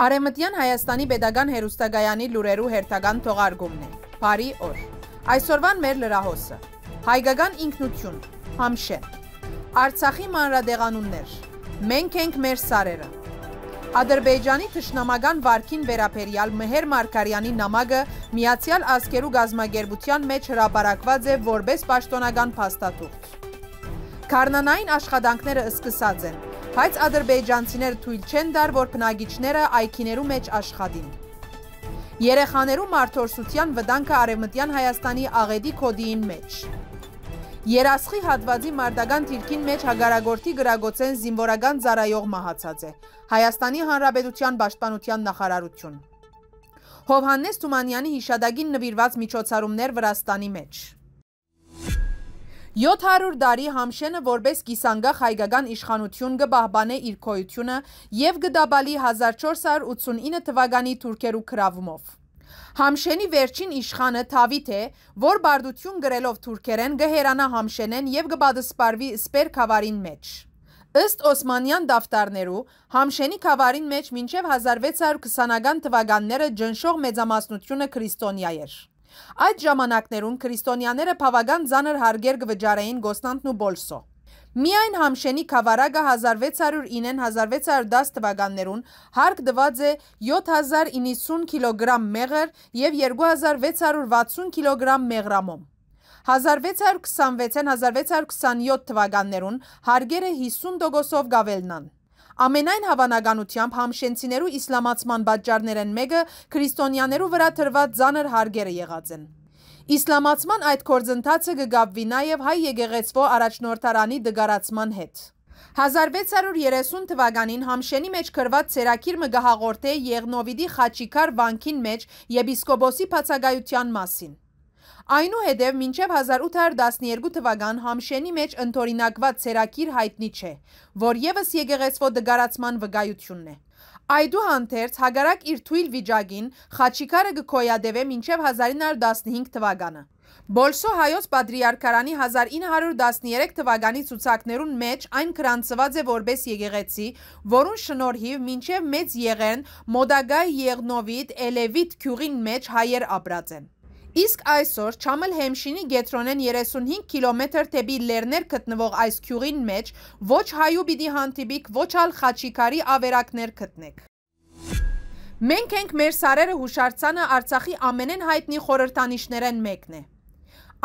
Արեմտյան Հայաստանի Պետական Հերուստագայանի լուրերու հերթական թողարկումն է։ Բարի օր։ Այսօրվան մեր լրահոսը։ Հայկական ինքնություն, համշե։ Արցախի մանրադեղանուններ։ Մենք ենք մեր սարերը։ Ադրբեջանի ճշնամական վարքին վերապերյալ Մհեր Մարգարյանի նամակը Միացյալ Ազգերու Գազմագերբության մեջ հրապարակված է որպես պաշտոնական փաստաթուղթ։ Կարնանային աշխատանքները սկսած են։ Բայց ադրբեջանցիներ թույլ չեն դար, որ բնագիչները այքիներու մեջ աշխատին։ Երեխաներու մարդորսության վտանքը արևմտյան Հայաստանի աղեդի կոդիին մեջ։ Երասխի հատվածի մարդական թիրքին մեջ հագարագորդի գրագոցեն զինվորական ծարայող մահացած է։ Հայաստանի Հանրաբեդության Բաշտպանության նախարարություն։ Հովհաննես Թումանյանի հիշադակին նվիրված միջոցառումներ Վրաստանի մեջ։ 700 դարի Համշենը որպես կիսանգախ հայկական իշխանություն գբահբանե իր քոյությունը եւ գդաբալի 1489 թվականի թուրքերու կրավումով։ Համշենի վերջին իշխանը Թավիթ է, որ բարդություն գրելով թուրքերեն գհերանա Համշենեն եւ գբադսպարվի սպեր խավարին մեջ։ Ըստ Օսմանյան դավտարներու Համշենի խավարին մեջ մինչև 1620-ական թվականները ջնշող մեծամասնությունը քրիստոնյա էր։ Այդ ժամանակներում քրիստոնյաները բավական ցաներ հարգեր կվճարեին Գոսնանտն ու Բոլսո։ Միայն Համշենի Խավարագը 1609-1610 թվականներուն հարկ դված է 7090 կիլոգրամ մեղր եւ 2660 կիլոգրամ մեղրամոմ։ 1626-ն 1627 թվականներուն հարգերը 50%-ով գավելնան։ Ամենայն հավանականությամբ համշենցիներու իսլամացման պատճառներ են մեկը քրիստոնյաներու վրա թրված ցաներ հարգերը եղած են։ Իսլամացման այդ կորձընթացը կգավվի նաև հայ եկեղեցվո առաջնորդարանի դգարացման հետ։ 1630 թվականին համշենի մեջ կրված ծերակիրմը գահաղորդե եղնովիդի խաչիկար վանքին մեջ եպիսկոբոսի պացագայության մասին։ Այնուհետև մինչև 1812 թվական Համշենի մեջ ընթորինակված ցերակիր հայտնի չէ, որ եւս եկեղեցվո դգարացման վկայությունն է։ Այդուհանդերձ հագարակ իր թույլ վիճակին Խաչիկարը գկոյադևե մինչև 1915 թվականը։ Բոլսո հայոց պատրիարքարանի 1913 թվականի ցուցակներուն մեջ այն կրանցված է որպես եկեղեցի, որուն շնորհիվ մինչև մեծ եղերն մոդագայ եղնովիտ, էլևիտ քյուղին մեջ հայեր ապրած են։ Իսկ այսօր Չամլ Հեմշինի գետրոնեն 35 կիլոմետր թեպի լերներ գտնվող այս քյուղին մեջ ոչ հայու պիտի հանդիպիք, ոչ ալ խաչիկարի ավերակներ գտնեք։ Մենք ենք մեր սարերը հուշարձանը Արցախի ամենեն հայտնի խորհրդանիշներեն մեկն է։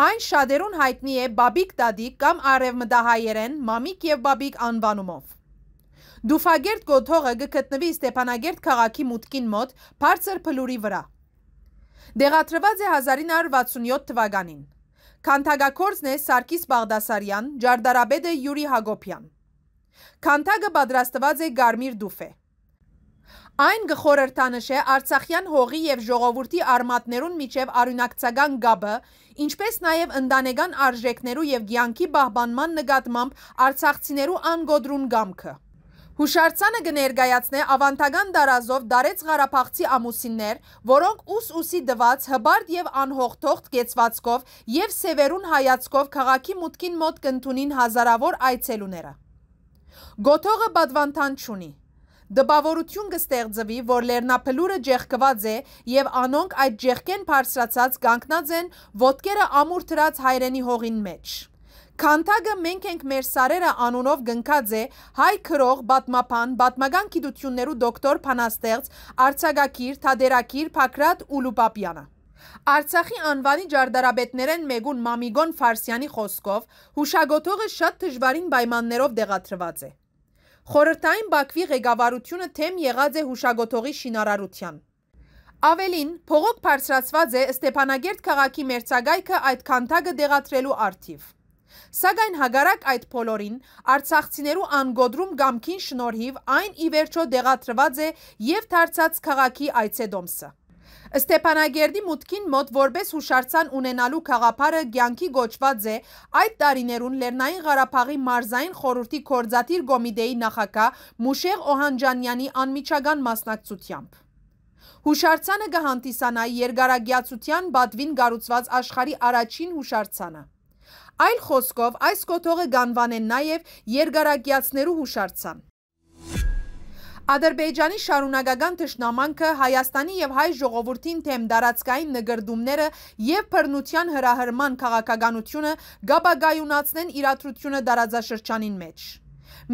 Այն շատերուն հայտնի է Բաբիկ Դադիկ կամ Արևմտահայերեն Մամիկ եւ Բաբիկ անվանումով։ Դուֆագերտ գոթողը գտնվի Ստեփանագերտ քաղաքի մուտքին մոտ, բարձր փլուրի վրա։ Դեղատրված է 1967 թվականին։ Քանթագակորձն է Սարգիս Բաղդասարյան, Ջարդարաբեդը Յուրի Հակոբյան։ Քանթագը պատրաստված է Գարմիր դուֆե։ Այն գխորհրդանշ է Արցախյան հողի եւ ժողովրդի արմատներուն միջև արյունակցական գաբը, ինչպես նաեւ ընտանեկան արժեքներու եւ ցանկի բահբանման նկատմամբ արցախցիներու անգոդրուն գամքը։ Հուշարձանը գներգայացնե ավանդական դարազով դարեց Հարապաղցի ամուսիններ, որոնք ус-ուսի դված հբարդ և անհողթողթ կեցվածքով և սևերուն հայացքով կաղաքի մուտքին մոտ կնդունին հազարավոր այցելուները։ Գոթողը բադվանթան չունի։ Դպավորություն կստեղծվի, որ լերնապլուրը ջեղկված է և անոնք այդ ջեղկեն պարսրացած գանքնած են ոտկերը ամուրդրած հայրենի հողին մեջ։ Քանթագը մենք ենք մեր սարերը անունով գնքած է հայ քրող, բատմապան, բատմական գիտություններու դոկտոր Փանաստեղծ, արցագակիր, թադերակիր Փակրատ Ուլուպապյանը։ Արցախի անվանի ջարդարաբետներեն Մեգուն Մամիգոն Ֆարսյանի խոսքով հուշագոթողը շատ դժվարին պայմաններով դեղատրված է։ Խորհրդային Բաքվի ղեկավարությունը թեմ եղած է հուշագոթողի շինարարության։ Ավելին, փողոք բարձրացված է Ստեփանագերտ քաղաքի մերցակայքը այդ քանթագը դեղատրելու արդիվ։ Սակայն հագարակ այդ փոլորին արցախցիներու անգոդրում գամքին շնորհիվ այն ի վերջո դեղատրված է եւ դարձած քաղաքի այցեդոմսը։ Ստեփանագերդի մուտքին մոտ որպես հուշարձան ունենալու խաղապարը ցանկի գոչված է այդ տարիներուն Լեռնային Ղարաբաղի մարզային խորհրդի կորզատիր կոմիտեի նախակահ Մուշեղ Օհանջանյանի անմիջական մասնակցությամբ։ Հուշարձանը կհանդիսանա երկարագյացության բադվին գառուցված աշխարի առաջին հուշարձանը։ Այլ խոսքով այս կոթողը գանվանեն նաև երգարակյացներու հուշարձան։ Ադրբեջանի շարունակական թշնամանքը Հայաստանի եւ հայ ժողովրդին թեմ դարածքային նգրդումները եւ բռնության հրահրման քաղաքականությունը գաբագայունացնեն իրադրությունը դարաձաշրջանին մեջ։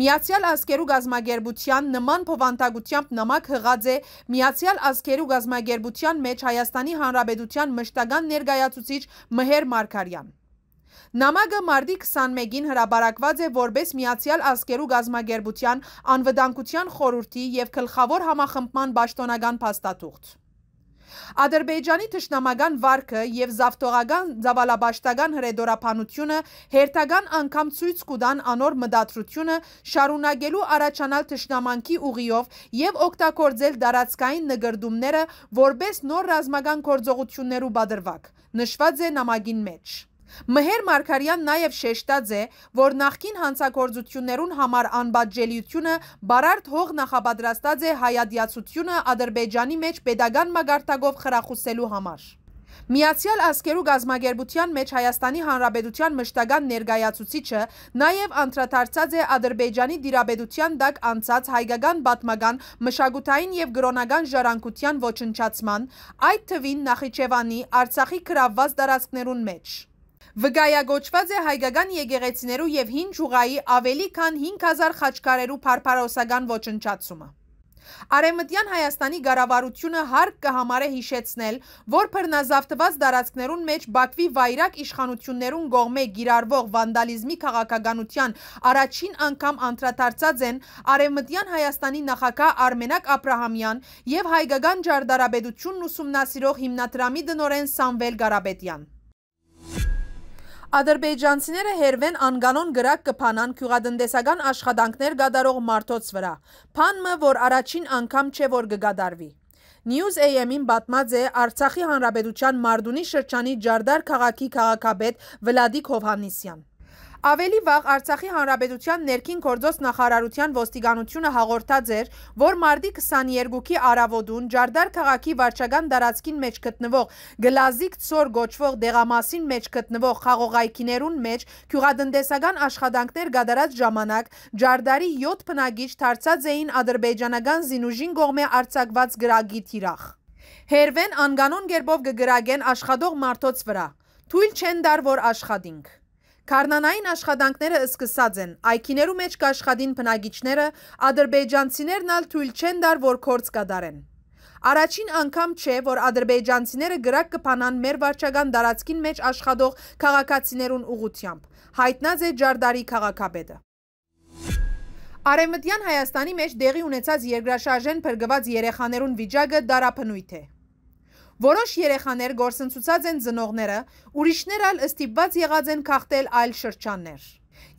Միացյալ ազգերու գազմագերբության նման փոխանցագությամբ նամակ հղած է Միացյալ ազգերու գազմագերբության մեջ Հայաստանի Հանրապետության մշտական ներկայացուցիչ Մհեր Մարգարյան։ Նամակը մարդի 21-ին հրաբարակված է որպես Միացյալ ազգերու գազմագերբության անվտանգության խորհրդի և գլխավոր համախմբման պաշտոնական փաստաթուղթ։ Ադրբեջանի թշնամական վարկը և զավթողական զավալաբաշտական հրեդորապանությունը հերթական անգամ ծույց կուդան անոր մդատրությունը շարունագելու առաջանալ թշնամանքի ուղիով և ոգտակործել դարացկային նգրդումները որպես նոր ռազմական կործողություններու բադրվակ, նշված է նամագին մեջ։ Մհեր Մարգարյան նաև շեշտած է, որ նախկին հանցագործություններուն համար անբաժելիությունը բարարդ հող նախապատրաստած է հայադյացությունը Ադրբեջանի մեջ pedagan մագարտակով խրախուսելու համար։ Միացյալ ասկերու գազմագերբության մեջ Հայաստանի Հանրապետության մշտական ներգայացուցիչը նաև անդրադարձած է Ադրբեջանի դիրաբեդության դակ անցած հայկական բատմական մշակութային եւ գրոնական ժառանգության ոչնչացման, այդ թվին Նախիջևանի, Արցախի գրավված տարածքներուն մեջ։ Վգայագոչված է հայկական եկեղեցիներու եւ հին ճուղայի ավելի քան 5000 խաչքարերու փարփարոսական ոչնչացումը։ Արեմտյան Հայաստանի գարավարությունը հարկ կհամարե հիշեցնել, որ պրնազավթված դարացքներուն մեջ բակվի վայրակ իշխանություններուն գողմ է գիրարվող վանդալիզմի կաղաքագանության առաջին անգամ անդրատարցած են Արեմտյան Հայաստանի նախակա արմենակ ապրահամյան և հայգագան ճարդարաբեդությունն ուսումնասիրող հիմնատրամի դնորեն Սանվել գարաբետյան։ Ադրբեջանցիները հերվեն անկանոն գրակ կփանան քյուղատնտեսական աշխատանքներ գադարող մարդոց վրա։ Փանմը, որ առաջին անգամ չէ որ կգադարվի։ News AM-ին պատմած է Արցախի Հանրապետության Մարդունի շրջանի Ջարդար քաղաքի քաղաքապետ Վլադիկ Հովհաննիսյան։ Ավելի վաղ Արցախի Հանրապետության ներքին գործոս նախարարության ոստիկանությունը հաղորդած էր, որ մարտի 22-ի արավոտուն Ջարդար քաղաքի վարչական տարածքին մեջ գտնվող Գլազիկ ծոր գոչվող դեղամասին մեջ գտնվող խաղողայքիներուն մեջ քյուղատնտեսական աշխատանքներ գդարած ժամանակ Ջարդարի 7 բնագիչ դարձած էին ադրբեջանական զինուժին կողմէ արձակված գրագի թիրախ։ Հերվեն անկանոն գերբով կգրագեն աշխատող մարդոց վրա։ Թույլ չեն դար, որ աշխատինք։ Կարնանային աշխատանքները սկսած են, այքիներու մեջ կաշխադին պնագիչները, ադրբեջանցիներն ալ թույլ չեն դար, որ կործ կադարեն։ Առաջին անգամ չէ, որ ադրբեջանցիները գրակ կպանան մեր վարճագան դարացքին մեջ աշխատող կաղաքացիներուն ուղությամբ, հայտնած է ջարդարի կաղաքաբետը։ Արեմտյան Հայաստանի մեջ դեղի ունեցած երգրաշաժեն պրգված երեխաներուն վիճագը դարապնույթ է։ Որոշ երեխաներ գործընծուցած են ծնողները, ուրիշներ այլ ստիպված եղած են քաղտել այլ շրջաններ։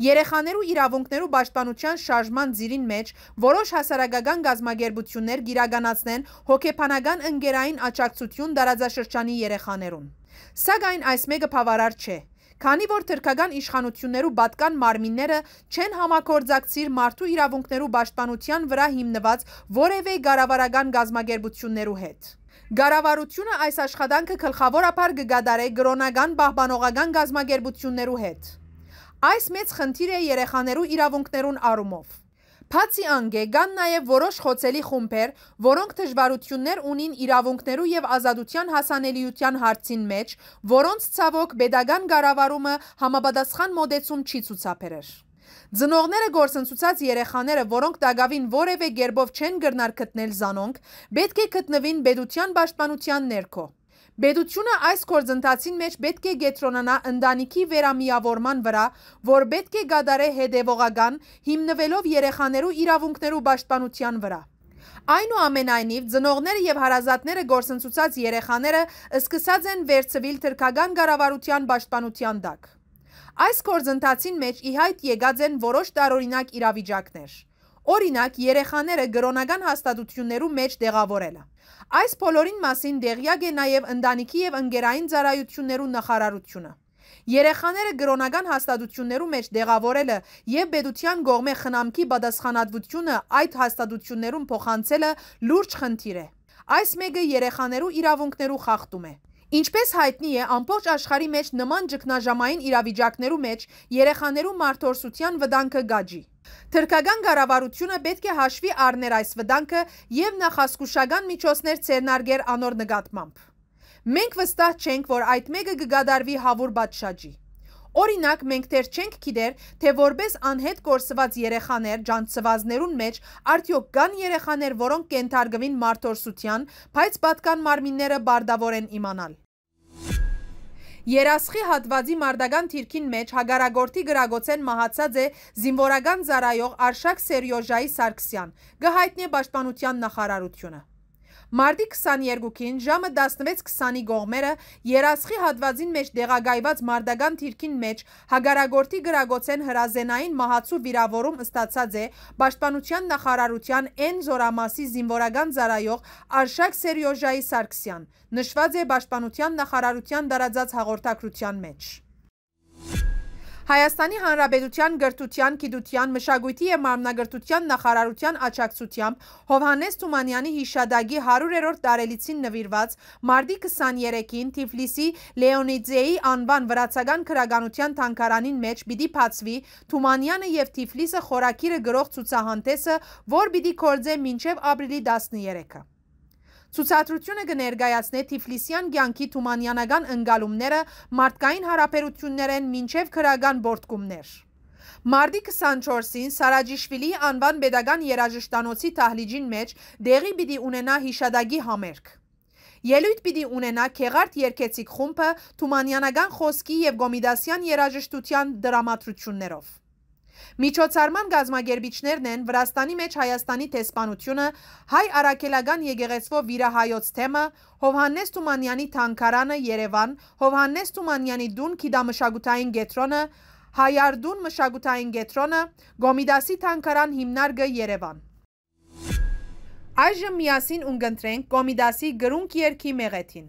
Երեխաներու իրավունքներու պաշտպանության շարժման ձիրին մեջ որոշ հասարակական գազմագերբություններ գիրագանացնեն հոգեբանական ընկերային աճակցություն դարաձաշրջանի երեխաներուն։ Սակայն այս մեկը բավարար չէ։ Քանի որ թրկական իշխանություններու պատկան մարմինները չեն համակորձակցիր մարդու իրավունքներու պաշտպանության վրա հիմնված որևէ գարավարական գազմագերբություններու հետ։ Գարավարությունը այս աշխատանքը գլխավորապես կգադարե գրոնական պահպանողական գազմագերբություններու հետ։ Այս մեծ խնդիր է երեխաներու իրավունքներուն առումով։ Բացի անգե կան նաև որոշ խոցելի խումբեր, որոնք դժվարություններ ունին իրավունքներու եւ ազատության հասանելիության հարցին մեջ, որոնց ցավոք pedagogan գարավարումը համապատասխան մոդեցում չի ցուցաբերեր։ Ձնողները գործընծուցած երեխաները, որոնք տագավին որև է գերբով չեն գրնար կտնել զանոնք, բետք է կտնվին բետության բաշտպանության ներքո։ Բետությունը այս կործընթացին մեջ պետք է գետրոնանա ընդանիքի վերամիավորման վրա, որ պետք է գադարե հետևողական հիմնվելով երեխաներու իրավունքներու բաշտպանության վրա։ Այն ու ամենայնիվ ծնողները և հարազատները գործնցուցած երեխաները սկսած են վերցվիլ թրկագան գարավարության բաշտպանության դակ։ Այս կորձընթացին մեջ իհայտ եկած են որոշ տարօրինակ իրավիճակներ։ Օրինակ, երեխաները գրոնական հաստատություններու մեջ դեղավորելը։ Այս բոլորին մասին դեղյակ է նաև ընտանիքի եւ ընկերային ծառայություններու նախարարությունը։ Երեխաները գրոնական հաստատություններու մեջ դեղավորելը եւ պետության գողմե խնամքի պատասխանատվությունը այդ հաստատություններուն փոխանցելը լուրջ խնդիր է։ Այս մեկը երեխաներու իրավունքներու խախտում է։ Ինչպես հայտնի է, ամբողջ աշխարի մեջ նման ճգնաժամային իրավիճակներու մեջ երեխաներու մարդորսության վտանգը գաջի։ Թրկական կառավարությունը պետք է հաշվի առներ այս վտանգը եւ նախասկուշական միջոցներ ցերնարգեր անոր նկատմամբ։ Մենք վստահ չենք, որ այդ մեկը կգադարվի հավուր բաճշաճի։ Օրինակ մենք դեռ չենք գիտեր, թե որպես անհետ կորսված երեխաներ ջանցվածներուն մեջ արդյոք կան երեխաներ, որոնք կենթարգվին մարտորսության, բայց պատկան մարմինները բարդավոր են իմանալ։ Երասխի հատվածի մարդական թիրքին մեջ հագարագորդի գրագոցեն մահացած է զինվորական զարայող արշակ Սերյոժայի Սարգսյան, գհայտնի է բաշտպանության նախարարությունը։ Մարդի 22-ին ժամը 16-20-ի գողմերը երասխի հատվածին մեջ դեղագայված մարդագան թիրքին մեջ հագարագորդի գրագոցեն հրազենային մահացու վիրավորում ստացած է Բաշտպանության նախարարության N զորամասի զինվորական ծառայող Արշակ Սերյոժայի Սարգսյան, նշված է Բաշտպանության նախարարության դարաձած հաղորդագրության մեջ։ Հայաստանի Հանրապետության գրթության, գիտության, մշակույթի եւ մարմնագրթության նախարարության աջակցությամբ Հովհանես Թումանյանի հիշադակի 100-րդ տարելիցին նվիրված մարտի 23-ին Թիֆլիսի Լեոնիդզեի անվան վրացական քրագանության թանգարանին մեջ պիտի փածվի Թումանյանը եւ Թիֆլիսը խորակիրը գրող ցուցահանդեսը, որ պիտի կորձե մինչեւ ապրիլի 13-ը։ Ցուցադրությունը կներկայացնե Թիֆլիսյան ցանկի թումանյանական ընկալումները մարդկային հարաբերություններեն մինչև քրական բորտկումներ։ Մարդի 24-ին Սարաջիշվիլի անվան pedagogan երաժշտանոցի տահլիջին մեջ դեղի պիտի ունենա հիշադակի համերգ։ Ելույթ պիտի ունենա քեղարտ երկեցիկ խումբը Թումանյանական խոսքի եւ Գոմիդասյան երաժշտության դրամատրություններով։ Միջոցառման գազմագերբիչներն են Վրաստանի մեջ Հայաստանի տեսփանությունը, հայ արաքելական եկեղեցվով վիրահայոց թեմը, Հովհաննես Թումանյանի թանկարանը Երևան, Հովհաննես Թումանյանի դուն քիդամշակութային գետրոնը, Հայարդուն մշակութային գետրոնը, Գոմիդասի թանկարան հիմնարկը Երևան։ Այժմ միասին ունգընտրենք Գոմիդասի գրունկ երկի մեղեթին։